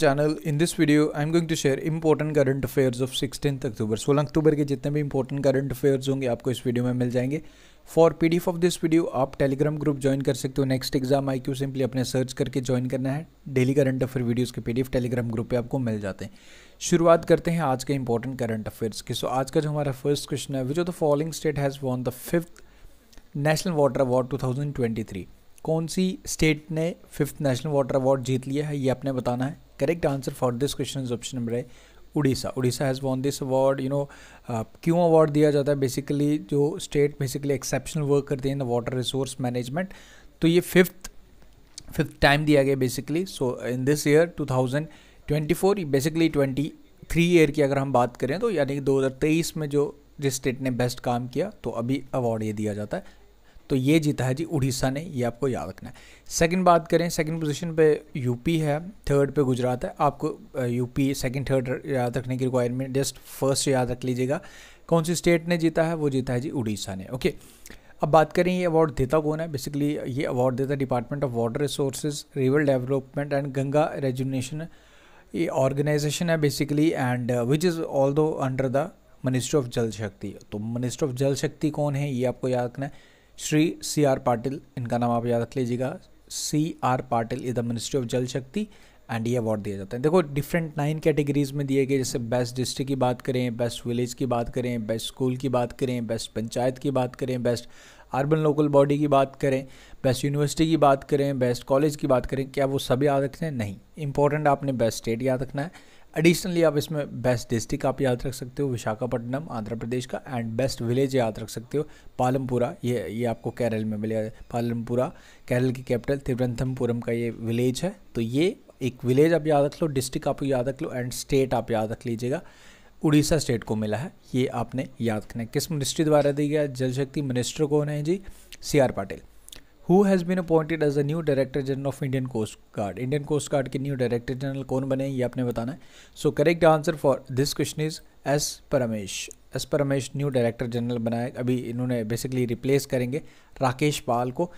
channel in this video I am going to share important current affairs of sixteen October सोलह October के जितने भी important current affairs होंगे आपको इस वीडियो में मिल जाएंगे for PDF of this video आप टेलीग्राम ग्रुप ज्वाइन कर सकते हो next exam I Q simply अपने सर्च करके ज्वाइन करना है डेली करंट अफेयर वीडियोज़ के एफ टेलीग्राम ग्रुप पर आपको मिल जाते हैं शुरुआत करते हैं आज के इंपॉर्टेंट करंट अफेयर्स के सो आज का जो हमारा फर्स्ट क्वेश्चन है which of the following state has won the fifth national water award two thousand twenty three कौन सी स्टेट ने फिफ्थ नेशनल वाटर अवार्ड जीत लिया है ये आपने बताना है correct answer for this question option number है Odisha Odisha has won this award you know क्यों अवार्ड दिया जाता है बेसिकली जो स्टेट बेसिकली एक्सेप्शनल वर्क करती है in the water resource management तो ये फिफ्थ फिफ्थ टाइम दिया गया basically so in this year 2024 basically 23 year की अगर हम बात करें तो यानी कि 2023 में जो जिस स्टेट ने बेस्ट काम किया तो अभी अवार्ड ये दिया जाता है तो ये जीता है जी उड़ीसा ने ये आपको याद रखना है सेकंड बात करें सेकंड पोजीशन पे यूपी है थर्ड पे गुजरात है आपको यूपी सेकंड थर्ड याद रखने की रिक्वायरमेंट जस्ट फर्स्ट याद रख लीजिएगा कौन सी स्टेट ने जीता है वो जीता है जी उड़ीसा ने ओके अब बात करें ये अवार्ड देता कौन है बेसिकली ये अवार्ड देता department of water resources river development and Ganga rejuvenation ये ऑर्गेनाइजेशन है basically and which is all दो under the ministry of Jal Shakti तो मिनिस्ट्री ऑफ जल शक्ति कौन है ये आपको याद रखना है श्री सी आर पाटिल इनका नाम आप याद रख लीजिएगा C R Patil is the ministry of Jal Shakti and ये अवार्ड दिया जाता है देखो डिफरेंट नाइन कैटेगरीज में दिए गए जैसे बेस्ट डिस्ट्रिक्ट की बात करें बेस्ट विलेज की बात करें बेस्ट स्कूल की बात करें बेस्ट पंचायत की बात करें बेस्ट अर्बन लोकल बॉडी की बात करें बेस्ट यूनिवर्सिटी की बात करें बेस्ट कॉलेज की बात करें क्या वो सब याद रखते हैं नहीं इंपॉर्टेंट आपने बेस्ट स्टेट याद रखना है एडिशनली आप इसमें बेस्ट डिस्ट्रिक्ट आप याद रख सकते हो विशाखापट्टनम आंध्र प्रदेश का एंड बेस्ट विलेज याद रख सकते हो पालमपुरा ये ये आपको केरल में मिलेगा पालमपुरा केरल की कैपिटल तिरुवनंतपुरम का ये विलेज है तो ये एक विलेज आप याद रख लो डिस्ट्रिक्ट आप याद रख लो एंड स्टेट आप याद रख लीजिएगा उड़ीसा स्टेट को मिला है ये आपने याद रखना है किस मिनिस्ट्री द्वारा दी गया जल शक्ति मिनिस्टर कौन है जी C R Patil who has been appointed as a new director general of Indian coast guard Indian coast guard के न्यू डायरेक्टर जनरल कौन बने ये आपने बताना है so correct answer for this question is S Paramesh S Paramesh new director general बनाए अभी इन्होंने बेसिकली रिप्लेस करेंगे राकेश पाल को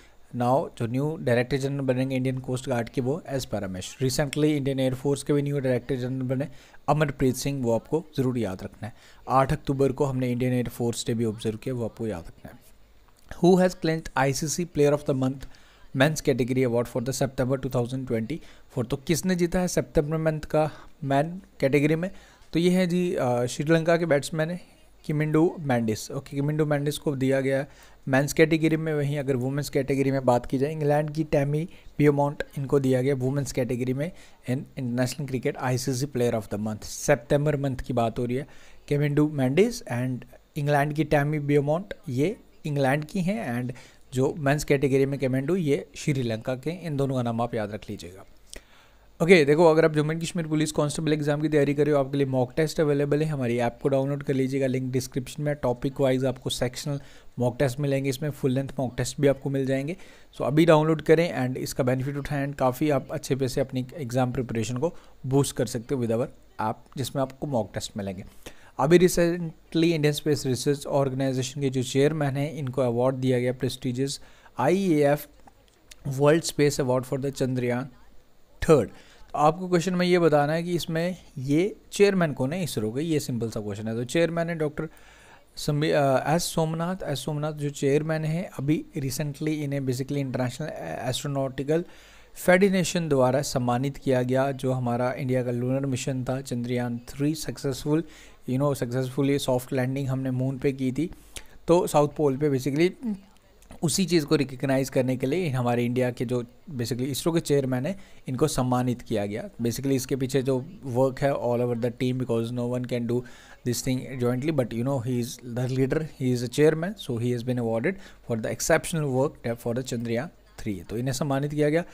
नाव जो न्यू डायरेक्टर जनरल बनेंगे इंडियन कोस्ट गार्ड के वो S Paramesh recently Indian air force के भी न्यू डायरेक्टर जनरल बने अमरप्रीत सिंह वो आपको ज़रूर याद रखना है आठ अक्टूबर को हमने इंडियन एयरफोर्स डे भी ऑब्जर्व किया वो आपको याद रखना है who has clinched ICC Player of the Month men's category award for the September 2024 तो किसने जीता है सितंबर मंथ का मैन कैटेगरी में तो ये है जी श्रीलंका के बैट्समैन है किमिंडो मैंडिस ओके किमिंडो मैंडिस को दिया गया है मैंस कैटेगरी में वहीं अगर वुमेंस कैटेगरी में बात की जाए इंग्लैंड की टैमी पियोमाउंट इनको दिया गया वुमेंस कैटेगरी में in international cricket ICC player of the month सितंबर मंथ की बात हो रही है केमिंडू मैंडिस एंड इंग्लैंड की टैमी बियोमाउंट ये इंग्लैंड की हैं एंड जो मेंस कैटेगरी में कमेंडो ये श्रीलंका के इन दोनों का नाम आप याद रख लीजिएगा ओके okay, देखो अगर आप Jammu and Kashmir police constable exam की तैयारी कर रहे हो आपके लिए मॉक टेस्ट अवेलेबल है हमारी ऐप को डाउनलोड कर लीजिएगा लिंक डिस्क्रिप्शन में टॉपिक वाइज आपको सेक्शनल मॉक टेस्ट मिलेंगे इसमें फुल लेंथ मॉक टेस्ट भी आपको मिल जाएंगे सो अभी डाउनलोड करें एंड इसका बेनिफिट उठाएं एंड काफ़ी आप अच्छे पे से अपनी एग्जाम प्रिपरेशन को बूस्ट कर सकते हो विद आवर ऐप जिसमें आपको मॉक टेस्ट मिलेंगे अभी recently Indian space research organisation के जो चेयरमैन हैं इनको अवार्ड दिया गया prestigious I world space award for the Chandrayaan third तो आपको क्वेश्चन में ये बताना है कि इसमें ये चेयरमैन कौन है इसरो के ये सिंपल सा क्वेश्चन है तो चेयरमैन है doctor S Somanath S Somanath जो चेयरमैन हैं अभी रिसेंटली इन्हें बेसिकली इंटरनेशनल एस्ट्रोनॉटिकल फेडिनेशन द्वारा सम्मानित किया गया जो हमारा इंडिया का लूनर मिशन था Chandrayaan three successful you know successful soft landing हमने मून पे की थी तो साउथ पोल पे बेसिकली उसी चीज़ को रिकग्नाइज़ करने के लिए हमारे इंडिया के जो बेसिकली इसरो के चेयरमैन है इनको सम्मानित किया गया बेसिकली इसके पीछे जो वर्क है all over the team because no one can do this thing jointly but you know he is the leader he is a chairman so he has been awarded for the exceptional work for the Chandrayaan three तो इन्हें सम्मानित किया गया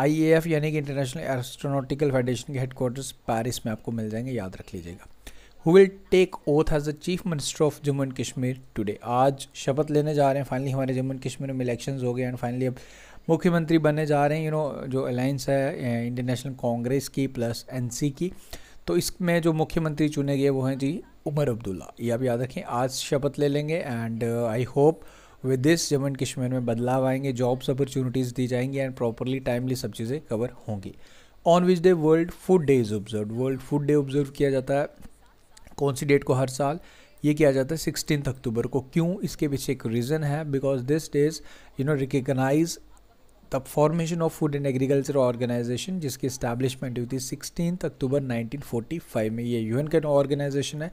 IAF यानी कि international astronautical federation के headquarters Paris में आपको मिल जाएंगे याद रख लीजिएगा who will take oath as the chief minister of Jammu and Kashmir today आज शपथ लेने जा रहे हैं फाइनली हमारे जम्मू एंड कश्मीर में इलेक्शन हो गए एंड फाइनली अब मुख्यमंत्री बनने जा रहे हैं यू you नो know, जो अलायंस है इंटरनेशनल eh, कांग्रेस की प्लस एन की तो इसमें जो मुख्यमंत्री चुने गए वो हैं जी उमर अब्दुल्ला ये आप याद रखें आज शपथ ले लेंगे and I hope with this Jammu and Kashmir में बदलाव आएंगे जॉब्स अपॉर्चुनिटीज़ दी जाएंगी एंड प्रॉपरली टाइमली सब चीज़ें कवर होंगी on which day world food day is observe world food day observe किया जाता है कौन सी डेट को हर साल ये किया जाता है सिक्सटीन अक्टूबर को क्यों इसके पीछे एक रीज़न है because this day is you know recognise the formation of food and agriculture organisation जिसकी स्टैब्लिशमेंट हुई थी सिक्सटीन अक्टूबर 1945 में ये यूएन का ऑर्गेनाइजेशन है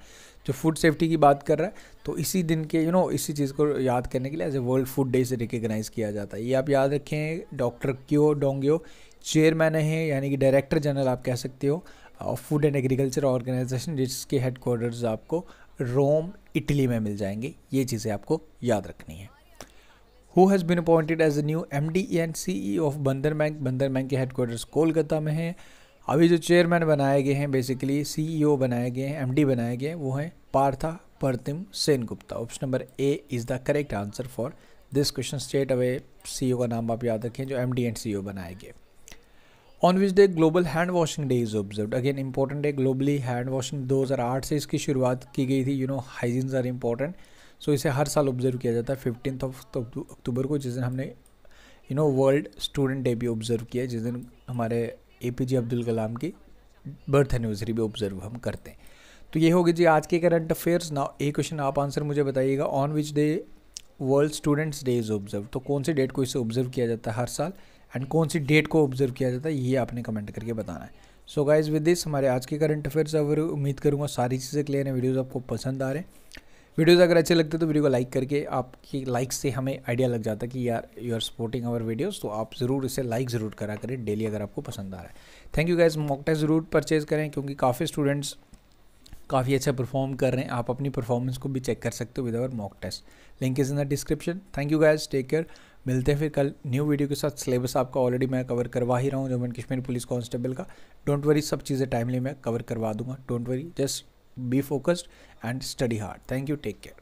जो फूड सेफ्टी की बात कर रहा है तो इसी दिन के यू you नो know, इसी चीज़ को याद करने के लिए as a world food day से रिकग्नाइज किया जाता है ये आप याद रखें डॉक्टर क्यो डोंग्यो चेयरमैन हैं यानी कि डायरेक्टर जनरल आप कह सकते हो of food and agriculture organisation जिसके हेडकोर्टर्स आपको रोम इटली में मिल जाएंगे ये चीज़ें आपको याद रखनी है who has been appointed as appointed new M D and C E of Bandhan bank Bandhan bank के हेडक्वार्टर्स कोलकाता में हैं अभी जो चेयरमैन बनाए गए हैं बेसिकली सी ई ओ बनाए गए हैं एम डी बनाए गए हैं वो हैं Partha Pratim Sen Gupta option number A is the correct answer for this question straight away C O का नाम आप याद रखें जो M D and C E बनाए गए on which day global hand washing day is observe again important है ग्लोबली हैंड वॉशिंग दो हज़ार आठ से इसकी शुरुआत की गई थी you know hygienes are important so so, इसे हर साल ऑब्जर्व किया जाता है फिफ्टीन ऑफ अक्टूबर को जिस दिन हमने you know world student day भी ऑब्जर्व किया जिस दिन हमारे ए पी जे अब्दुल कलाम की बर्थ एनिवर्सरी भी ऑब्जर्व हम करते हैं तो ये होगी जी आज के करंट अफेयर्स ना ये क्वेश्चन आप आंसर मुझे बताइएगा on which day world students day is observe तो कौन सी डेट को इसे ऑब्जर्व किया जाता है हर साल एंड कौन सी डेट को ऑब्जर्व किया जाता है ये आपने कमेंट करके बताना है सो गाइज विद दिस हमारे आज के करंट अफेयर्स अगर उम्मीद करूँगा सारी चीज़ें क्लियर हैं वीडियोज़ आपको पसंद आ रहे हैं वीडियोज़ अगर अच्छे लगते तो वीडियो को लाइक करके आपकी लाइक से हमें आइडिया लग जाता कि यार you are supporting our videos तो आप ज़रूर इसे लाइक ज़रूर करा करें डेली अगर आपको पसंद आ रहा है thank you guys mock test ज़रूर परचेज़ करें क्योंकि काफ़ी स्टूडेंट्स काफ़ी अच्छा परफॉर्म कर रहे हैं आप अपनी परफॉर्मेंस को भी चेक कर सकते हो with our mock test link is in the description thank you guys take care मिलते हैं फिर कल न्यू वीडियो के साथ सिलेबस आपका ऑलरेडी मैं कवर करवा ही रहा हूँ Jammu and Kashmir police constable का डोंट वरी सब चीज़ें टाइमली मैं कवर करवा दूंगा don't worry just be focused and study hard thank you take care